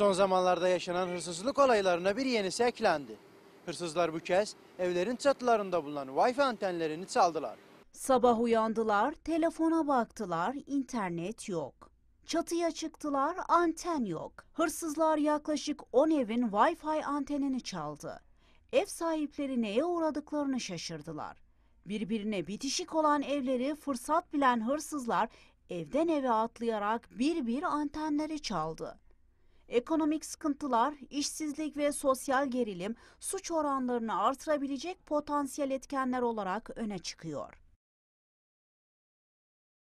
Son zamanlarda yaşanan hırsızlık olaylarına bir yenisi eklendi. Hırsızlar bu kez evlerin çatılarında bulunan Wi-Fi antenlerini çaldılar. Sabah uyandılar, telefona baktılar, internet yok. Çatıya çıktılar, anten yok. Hırsızlar yaklaşık 10 evin Wi-Fi antenini çaldı. Ev sahipleri neye uğradıklarını şaşırdılar. Birbirine bitişik olan evleri fırsat bilen hırsızlar evden eve atlayarak bir bir antenleri çaldı ekonomik sıkıntılar, işsizlik ve sosyal gerilim suç oranlarını artırabilecek potansiyel etkenler olarak öne çıkıyor.